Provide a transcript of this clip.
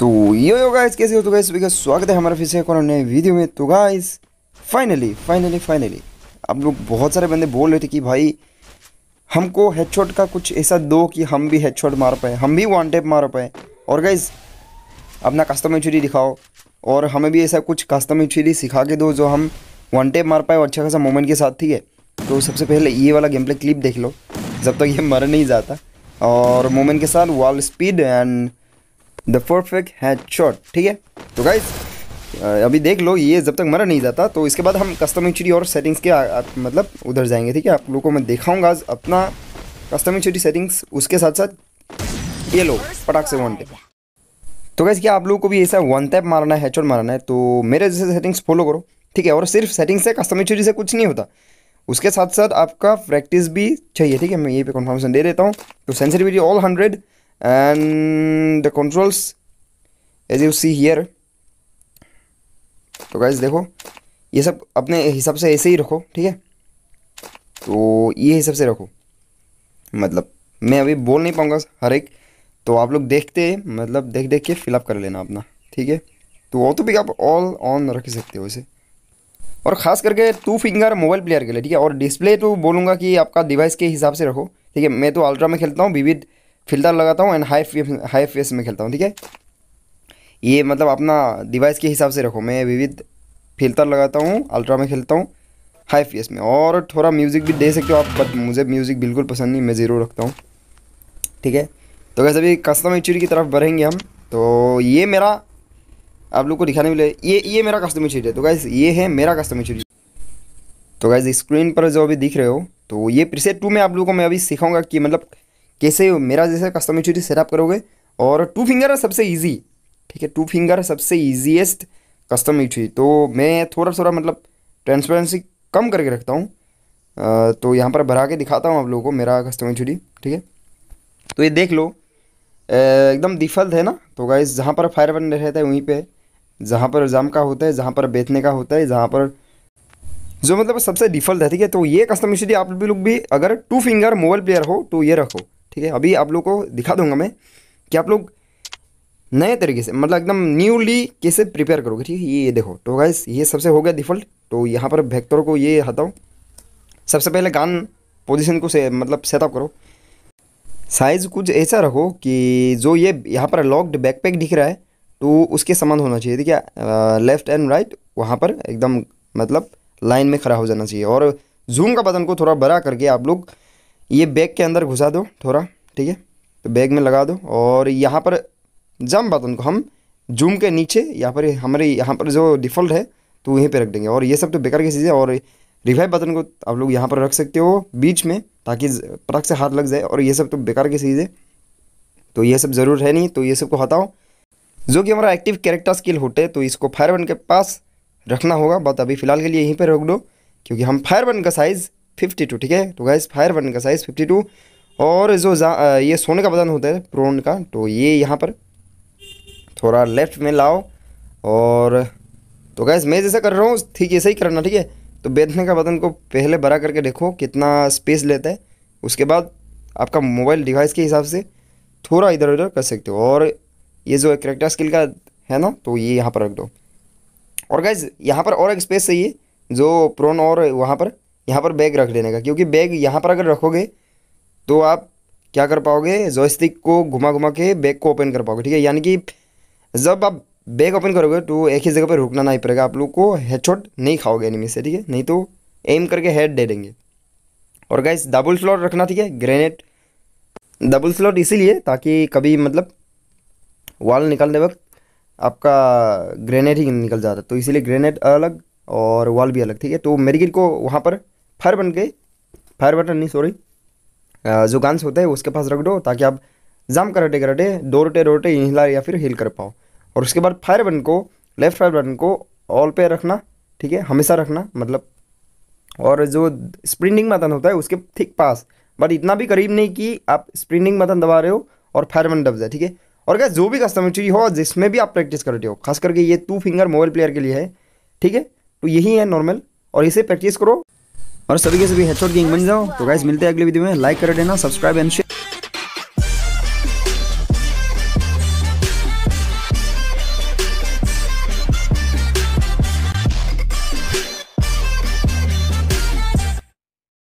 तो ये yo guys कैसे हो तो गाइस का स्वागत है हमारे फिर से एक और नए वीडियो में तो गाइस फाइनली फाइनली फाइनली आप लोग बहुत सारे बंदे बोल रहे थे कि भाई हमको हेडशॉट का कुछ ऐसा दो कि हम भी हेडशॉट मार पाए हम भी वन टेप मार पाए और गाइस अपना कस्टम एचुरी दिखाओ और हमें भी ऐसा कुछ कस्टम एचुरी सिखा के दो जो हम वन टेप मार पाए और अच्छा खासा मोमेंट के साथ ठीक है तो सबसे पहले ये वाला गेम प्ले क्लिप देख लो जब तक तो ये मर नहीं जाता और मोमेंट के साथ wall speed and the perfect head shot ठीक है तो गाइज अभी देख लो ये जब तक मरा नहीं जाता तो इसके बाद हम कस्टम इंचुरी और सेटिंग्स के आ, आ, मतलब उधर जाएंगे ठीक है आप लोगों को मैं दिखाऊंगा अपना कस्टम इंचुरी सेटिंग्स उसके साथ साथ ये लो पटाख से वन टेप तो गाइज क्या आप लोगों को भी ऐसा वन टैप मारना है हेड मारना है तो मेरे जैसे सेटिंग्स फॉलो करो ठीक है और सिर्फ सेटिंग्स से कस्टम इंचुरी से कुछ नहीं होता उसके साथ साथ आपका प्रैक्टिस भी चाहिए ठीक है मैं ये पे कन्फर्मेशन दे देता हूँ तो sensitivity all hundred and the controls as you see here तो गाइज देखो ये सब अपने हिसाब से ऐसे ही रखो ठीक है तो ये हिसाब से रखो मतलब मैं अभी बोल नहीं पाऊँगा हर एक तो आप लोग देखते मतलब देख देख के फिलअप कर लेना अपना ठीक है तो वो तो भी आप ऑल ऑन रख सकते हो इसे और ख़ास करके टू फिंगर मोबाइल प्लेयर के लिए ठीक है और डिस्प्ले तो बोलूँगा कि आपका डिवाइस के हिसाब से रखो ठीक है मैं तो अल्ट्रा में खेलता हूँ विविध फिल्टर लगाता हूँ एंड हाई हाई फेस में खेलता हूँ ठीक है ये मतलब अपना डिवाइस के हिसाब से रखो मैं विविध फिल्टर लगाता हूँ अल्ट्रा में खेलता हूँ हाई फेस में और थोड़ा म्यूज़िक भी दे सकते हो आप बट मुझे म्यूज़िक बिल्कुल पसंद नहीं मैं ज़ीरो रखता हूँ ठीक है तो वैसे अभी कस्टम एचडी की तरफ बढ़ेंगे हम तो ये मेरा आप लोग को दिखाने मिले ये ये मेरा कस्टम एचडी है तो गैस ये है मेरा कस्टम एचडी तो गैस स्क्रीन पर जो अभी दिख रहे हो तो ये प्रीसेट टू में आप लोगों को मैं अभी सिखाऊंगा कि मतलब कैसे मेरा जैसे कस्टम इचुरी सेटअप करोगे और टू फिंगर है सबसे ईजी ठीक है टू फिंगर सबसे ईजीएस्ट कस्टम इचुरी तो मैं थोड़ा थोड़ा मतलब ट्रांसपेरेंसी कम करके रखता हूँ तो यहाँ पर भरा के दिखाता हूँ आप लोगों को मेरा कस्टम इचुरी ठीक है तो ये देख लो एकदम डिफल्ट है ना तो गाइज जहाँ पर फायर बन रहता है वहीं पे जहाँ पर जाम का होता है जहाँ पर बेचने का होता है जहाँ पर जो मतलब सबसे डिफल्ट है ठीक है तो ये कस्टम इशू आप लोग भी अगर टू फिंगर मोबाइल प्लेयर हो तो ये रखो ठीक है अभी आप लोग को दिखा दूंगा मैं कि आप लोग नए तरीके से मतलब एकदम न्यूली कैसे प्रिपेयर करोगे ठीक है ये ये देखो तो गाइस ये सबसे हो गया डिफ़ॉल्ट तो यहाँ पर भैक्टर को ये हटाओ सबसे पहले गान पोजीशन को से मतलब सेटअप करो साइज़ कुछ ऐसा रखो कि जो ये यहाँ पर लॉक्ड बैकपैक दिख रहा है तो उसके समान होना चाहिए ठीक है लेफ्ट एंड राइट वहाँ पर एकदम मतलब लाइन में खड़ा हो जाना चाहिए और जूम का बटन को थोड़ा बड़ा करके आप लोग ये बैग के अंदर घुसा दो थोड़ा ठीक है तो बैग में लगा दो और यहाँ पर जम बटन को हम जूम के नीचे यहाँ पर हमारे यहाँ पर जो डिफ़ॉल्ट है तो वहीं पर रख देंगे और ये सब तो बेकार की चीज़ें और रिवाइव बटन को आप लोग यहाँ पर रख सकते हो बीच में ताकि पटक से हाथ लग जाए और ये सब तो बेकार की चीज़ें तो ये सब ज़रूर है नहीं तो ये सब को हटाओ जो कि हमारा एक्टिव कैरेक्टर स्किल होते तो इसको फायर बन के पास रखना होगा बट अभी फ़िलहाल के लिए यहीं पर रोक दो क्योंकि हम फायर बन का साइज़ फिफ्टी टू ठीक है तो गाइस फायर बटन का साइज़ फिफ्टी टू और जो ये सोने का बटन होता है प्रोन का तो ये यहाँ पर थोड़ा लेफ्ट में लाओ और तो गैस मैं जैसा कर रहा हूँ ठीक ऐसा ही करना ठीक है तो बैठने का बटन को पहले बड़ा करके देखो कितना स्पेस लेता है उसके बाद आपका मोबाइल डिवाइस के हिसाब से थोड़ा इधर उधर कर सकते हो और ये जो करेक्टर स्किल का है ना तो ये यहाँ पर रख दो और गैस यहाँ पर और एक स्पेस चाहिए जो प्रोन और वहाँ पर यहाँ पर बैग रख लेने का क्योंकि बैग यहाँ पर अगर रखोगे तो आप क्या कर पाओगे जोस्टिक को घुमा घुमा के बैग को ओपन कर पाओगे ठीक है यानी कि जब आप बैग ओपन करोगे तो एक ही जगह पर रुकना नहीं पड़ेगा आप लोग को हेडशॉट नहीं खाओगे एनिमी से ठीक है नहीं तो एम करके हेड दे देंगे और गाइस डबल स्लॉट रखना ठीक है ग्रेनेड डबल स्लॉट इसीलिए ताकि कभी मतलब वॉल निकालने वक्त आपका ग्रेनेड ही निकल जाता है तो इसीलिए ग्रेनेड अलग और वाल भी अलग ठीक है तो मेरी को वहाँ पर फायर बन के फायर बटन नहीं सॉरी जो गांस होता है उसके पास रख दो ताकि आप जाम कराटे कराटे दो रोटे रोटे हिला या फिर हिल कर पाओ और उसके बाद फायर बटन को लेफ्ट फायर बटन को ऑल पे रखना ठीक है हमेशा रखना मतलब और जो स्प्रिंटिंग बटन होता है उसके ठीक पास बट इतना भी करीब नहीं कि आप स्प्रिंटिंग बटन दबा रहे हो और फायर बटन दब जाए ठीक है और क्या जो भी कस्टमर चीज हो जिसमें भी आप प्रैक्टिस कर रहे हो खास करके ये टू फिंगर मोबाइल प्लेयर के लिए है ठीक है तो यही है नॉर्मल और इसे प्रैक्टिस करो और सभी के सभी हेडशॉट गेम बन जाओ तो गाइस मिलते हैं अगले वीडियो में लाइक कर देना सब्सक्राइब एंड शेयर